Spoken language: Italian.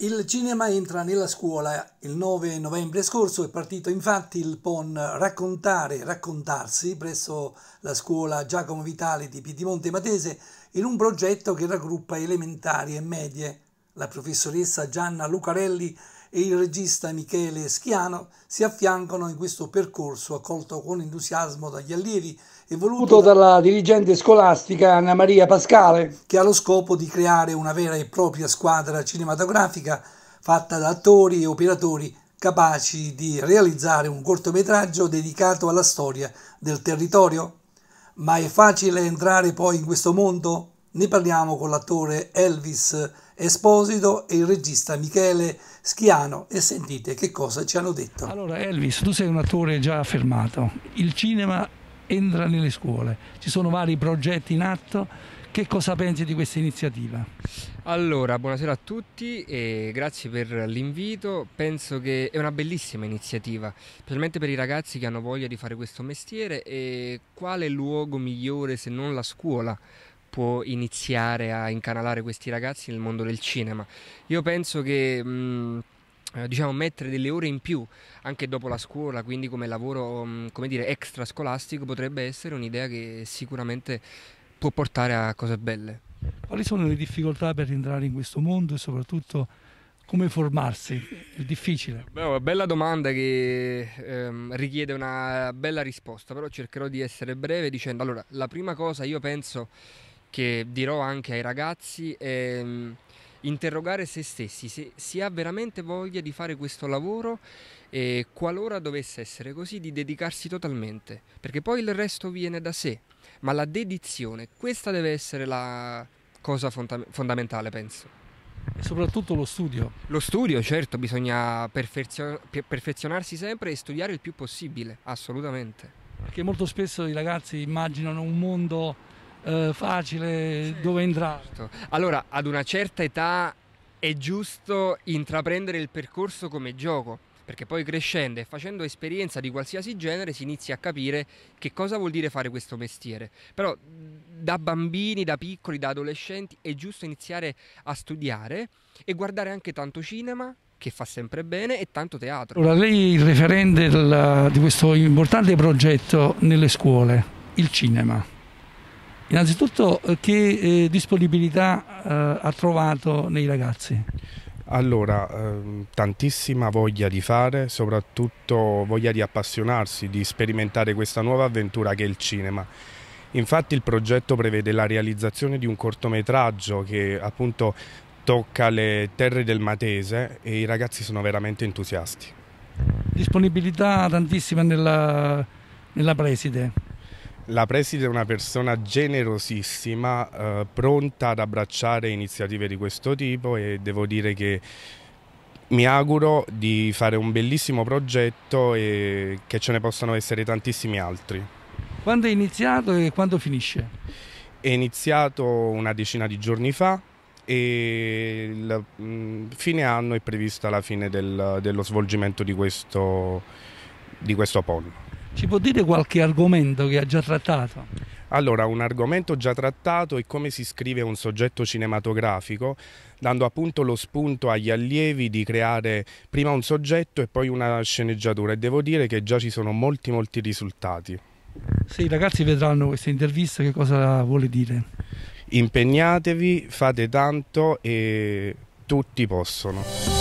Il cinema entra nella scuola. Il 9 novembre scorso è partito infatti il PON Raccontare, raccontarsi presso la scuola Giacomo Vitale di Piedimonte Matese in un progetto che raggruppa elementari e medie. La professoressa Gianna Lucarelli e il regista Michele Schiano si affiancano in questo percorso accolto con entusiasmo dagli allievi e voluto dalla dirigente scolastica Anna Maria Pascale, che ha lo scopo di creare una vera e propria squadra cinematografica fatta da attori e operatori capaci di realizzare un cortometraggio dedicato alla storia del territorio. Ma è facile entrare poi in questo mondo? Ne parliamo con l'attore Elvis Esposito e il regista Michele Schiano e sentite che cosa ci hanno detto. Allora Elvis, tu sei un attore già affermato. Il cinema entra nelle scuole. Ci sono vari progetti in atto. Che cosa pensi di questa iniziativa? Allora, buonasera a tutti e grazie per l'invito. Penso che è una bellissima iniziativa, specialmente per i ragazzi che hanno voglia di fare questo mestiere e quale luogo migliore se non la scuola può iniziare a incanalare questi ragazzi nel mondo del cinema. Io penso che... Mh, mm, eh, diciamo, mettere delle ore in più anche dopo la scuola, quindi come lavoro mm, come dire, extrascolastico potrebbe essere un'idea che sicuramente può portare a cose belle. Quali sono le difficoltà per entrare in questo mondo e soprattutto come formarsi? È difficile. Beh, bella domanda che ehm, richiede una bella risposta, però cercherò di essere breve dicendo, allora, la prima cosa io penso che dirò anche ai ragazzi è mm, interrogare se stessi se si ha veramente voglia di fare questo lavoro e qualora dovesse essere così di dedicarsi totalmente, perché poi il resto viene da sé, ma la dedizione, questa deve essere la cosa fonda fondamentale, penso. E soprattutto lo studio. Lo studio, certo, bisogna perfezio perfezionarsi sempre e studiare il più possibile, assolutamente. Perché molto spesso i ragazzi immaginano un mondo eh, facile sì. dove entrare. Certo. Allora, ad una certa età è giusto intraprendere il percorso come gioco, perché poi crescendo e facendo esperienza di qualsiasi genere si inizia a capire che cosa vuol dire fare questo mestiere. Però da bambini, da piccoli, da adolescenti è giusto iniziare a studiare e guardare anche tanto cinema che fa sempre bene e tanto teatro. Allora, lei è il referente del, di questo importante progetto nelle scuole, il cinema. Innanzitutto eh, che eh, disponibilità eh, ha trovato nei ragazzi? Allora, ehm, tantissima voglia di fare, soprattutto voglia di appassionarsi, di sperimentare questa nuova avventura che è il cinema. Infatti il progetto prevede la realizzazione di un cortometraggio che appunto tocca le terre del Matese e i ragazzi sono veramente entusiasti. Disponibilità tantissima nella, nella preside. La preside è una persona generosissima, eh, pronta ad abbracciare iniziative di questo tipo e devo dire che mi auguro di fare un bellissimo progetto e che ce ne possano essere tantissimi altri. Quando è iniziato e quando finisce? È iniziato una decina di giorni fa e il mm, fine anno è prevista la fine del, dello svolgimento di questo, di questo pollo. Ci può dire qualche argomento che ha già trattato? Allora, un argomento già trattato è come si scrive un soggetto cinematografico, dando appunto lo spunto agli allievi di creare prima un soggetto e poi una sceneggiatura e devo dire che già ci sono molti molti risultati. Se i ragazzi vedranno questa intervista che cosa vuole dire? Impegnatevi, fate tanto e tutti possono.